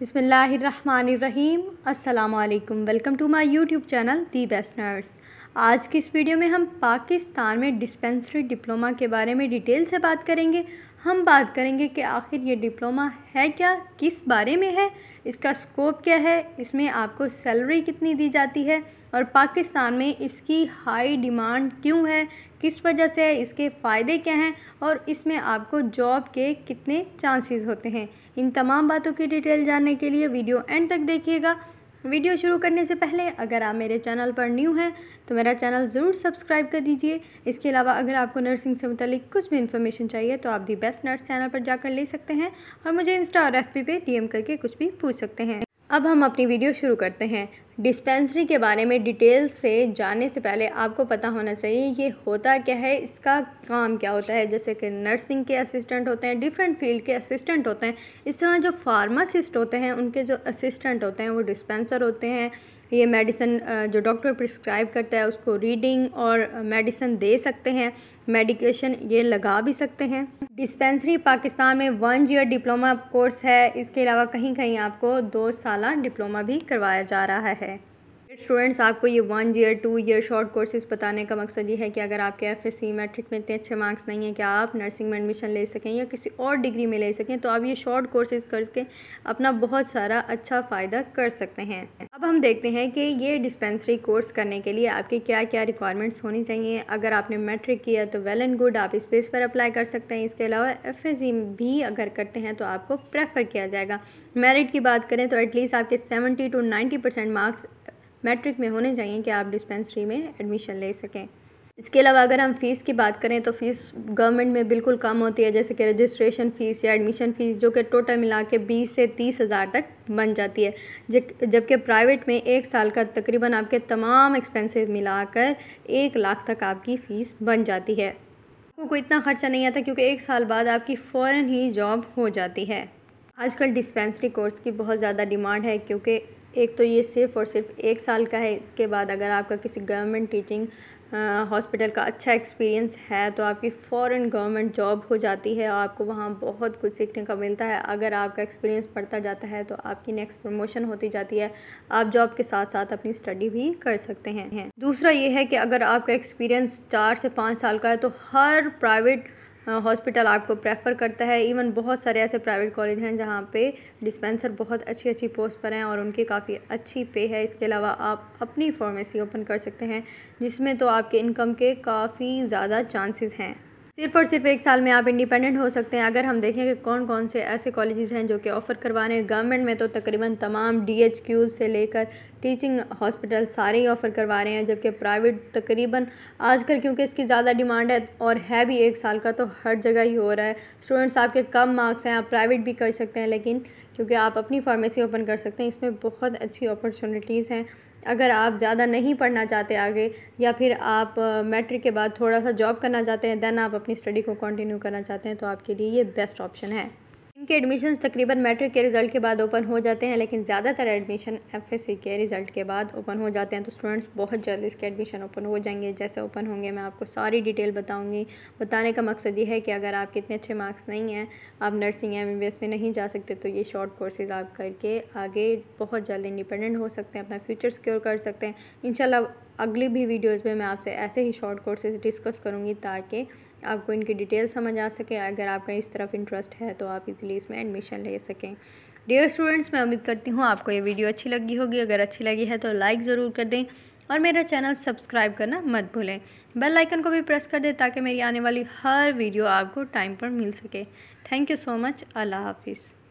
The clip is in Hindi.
बिसमीम्स अल्लाम welcome to my YouTube channel the best nurse आज की इस वीडियो में हम पाकिस्तान में डिस्पेंसरी डिप्लोमा के बारे में डिटेल से बात करेंगे हम बात करेंगे कि आखिर ये डिप्लोमा है क्या किस बारे में है इसका स्कोप क्या है इसमें आपको सैलरी कितनी दी जाती है और पाकिस्तान में इसकी हाई डिमांड क्यों है किस वजह से है इसके फ़ायदे क्या हैं और इसमें आपको जॉब के कितने चांसेस होते हैं इन तमाम बातों की डिटेल जानने के लिए वीडियो एंड तक देखिएगा वीडियो शुरू करने से पहले अगर आप मेरे चैनल पर न्यू हैं तो मेरा चैनल ज़रूर सब्सक्राइब कर दीजिए इसके अलावा अगर आपको नर्सिंग से मुतलिक कुछ भी इन्फॉर्मेशन चाहिए तो आप दी बेस्ट नर्स चैनल पर जाकर ले सकते हैं और मुझे इंस्टा और एफ पे डी करके कुछ भी पूछ सकते हैं अब हम अपनी वीडियो शुरू करते हैं डिस्पेंसरी के बारे में डिटेल से जानने से पहले आपको पता होना चाहिए ये होता क्या है इसका काम क्या होता है जैसे कि नर्सिंग के असिस्टेंट होते हैं डिफरेंट फील्ड के असिस्टेंट होते हैं इस तरह जो फार्मासिस्ट होते हैं उनके जो असिस्टेंट होते हैं वो डिस्पेंसर होते हैं ये मेडिसन जो डॉक्टर प्रिस्क्राइब करता है उसको रीडिंग और मेडिसन दे सकते हैं मेडिकेशन ये लगा भी सकते हैं डिस्पेंसरी पाकिस्तान में वन ईयर डिप्लोमा कोर्स है इसके अलावा कहीं कहीं आपको दो साल डिप्लोमा भी करवाया जा रहा है स्टूडेंट्स आपको ये one year two year short courses बताने का मकसद ये है कि अगर आपके एफ एस सी मैट्रिक में इतने अच्छे मार्क्स नहीं हैं कि आप नर्सिंग में एडमिशन ले सकें या किसी और डिग्री में ले सकें तो आप ये शॉर्ट कोर्सेज करके अपना बहुत सारा अच्छा फ़ायदा कर सकते हैं अब हम देखते हैं कि ये डिस्पेंसरी कोर्स करने के लिए आपके क्या क्या रिक्वायरमेंट्स होनी चाहिए अगर आपने मैट्रिक किया तो वेल एंड गुड आप स्पेस पर अप्लाई कर सकते हैं इसके अलावा एफ एस भी अगर करते हैं तो आपको प्रेफर किया जाएगा मेरिट की बात करें तो एटलीस्ट आपके seventy two ninety percent marks matric में होने चाहिए कि आप डिस्पेंसरी में एडमिशन ले सकें इसके अलावा अगर हम फ़ीस की बात करें तो फ़ीस गवर्नमेंट में बिल्कुल कम होती है जैसे कि रजिस्ट्रेशन फ़ीस या एडमिशन फ़ीस जो कि टोटल मिला के बीस से तीस हज़ार तक बन जाती है जबकि प्राइवेट में एक साल का तकरीबन आपके तमाम एक्सपेंसेस मिलाकर एक लाख तक आपकी फ़ीस बन जाती है आपको कोई इतना ख़र्चा नहीं आता क्योंकि एक साल बाद आपकी फ़ौर ही जॉब हो जाती है आजकल डिस्पेंसरी कोर्स की बहुत ज़्यादा डिमांड है क्योंकि एक तो ये सिर्फ़ और सिर्फ एक साल का है इसके बाद अगर आपका किसी गवर्नमेंट टीचिंग हॉस्पिटल का अच्छा एक्सपीरियंस है तो आपकी फ़ौर गवर्नमेंट जॉब हो जाती है और आपको वहाँ बहुत कुछ सीखने का मिलता है अगर आपका एक्सपीरियंस बढ़ता जाता है तो आपकी नेक्स्ट प्रमोशन होती जाती है आप जॉब के साथ साथ अपनी स्टडी भी कर सकते हैं दूसरा ये है कि अगर आपका एक्सपीरियंस चार से पाँच साल का है तो हर प्राइवेट हॉस्पिटल हाँ, आपको प्रेफर करता है इवन बहुत सारे ऐसे प्राइवेट कॉलेज हैं जहाँ पे डिस्पेंसर बहुत अच्छी अच्छी पोस्ट पर हैं और उनकी काफ़ी अच्छी पे है इसके अलावा आप अपनी फार्मेसी ओपन कर सकते हैं जिसमें तो आपके इनकम के काफ़ी ज़्यादा चांसेस हैं सिर्फ और सिर्फ एक साल में आप इंडिपेंडेंट हो सकते हैं अगर हम देखें कि कौन कौन से ऐसे कॉलेजेस हैं जो कि ऑफ़र करवा रहे हैं गवर्नमेंट में तो तकरीबन तमाम डी एच से लेकर टीचिंग हॉस्पिटल सारे ही ऑफ़र करवा रहे हैं जबकि प्राइवेट तकरीबन आजकल क्योंकि इसकी ज़्यादा डिमांड है और है भी एक साल का तो हर जगह ही हो रहा है स्टूडेंट्स आपके कम मार्क्स हैं आप प्राइवेट भी कर सकते हैं लेकिन क्योंकि आप अपनी फार्मेसी ओपन कर सकते हैं इसमें बहुत अच्छी अपॉर्चुनिटीज़ हैं अगर आप ज़्यादा नहीं पढ़ना चाहते आगे या फिर आप मैट्रिक के बाद थोड़ा सा जॉब करना चाहते हैं दैन आप अपनी स्टडी को कंटिन्यू करना चाहते हैं तो आपके लिए ये बेस्ट ऑप्शन है इनके एडमिशन्स तकरीबन मैट्रिक के रिज़ल्ट के बाद ओपन हो जाते हैं लेकिन ज़्यादातर एडमिशन एफएससी के रिज़ल्ट के बाद ओपन हो जाते हैं तो स्टूडेंट्स बहुत जल्द इसके एडमिशन ओपन हो जाएंगे जैसे ओपन होंगे मैं आपको सारी डिटेल बताऊंगी बताने का मकसद ये है कि अगर आपके इतने अच्छे मार्क्स नहीं हैं आप नर्सिंग एम में नहीं जा सकते तो ये शॉर्ट कोर्सेज आप करके आगे बहुत जल्द इंडिपेंडेंट हो सकते हैं अपना फ्यूचर सिक्योर कर सकते हैं इन अगली भी वीडियोस में मैं आपसे ऐसे ही शॉर्ट कोर्सेज डिस्कस करूँगी ताकि आपको इनकी डिटेल समझ आ सके अगर आपका इस तरफ इंटरेस्ट है तो आप इजीली इसमें एडमिशन ले सकें डियर स्टूडेंट्स मैं उम्मीद करती हूँ आपको ये वीडियो अच्छी लगी होगी अगर अच्छी लगी है तो लाइक ज़रूर कर दें और मेरा चैनल सब्सक्राइब करना मत भूलें बेल आइकन को भी प्रेस कर दें ताकि मेरी आने वाली हर वीडियो आपको टाइम पर मिल सके थैंक यू सो मच अल्लाह हाफिज़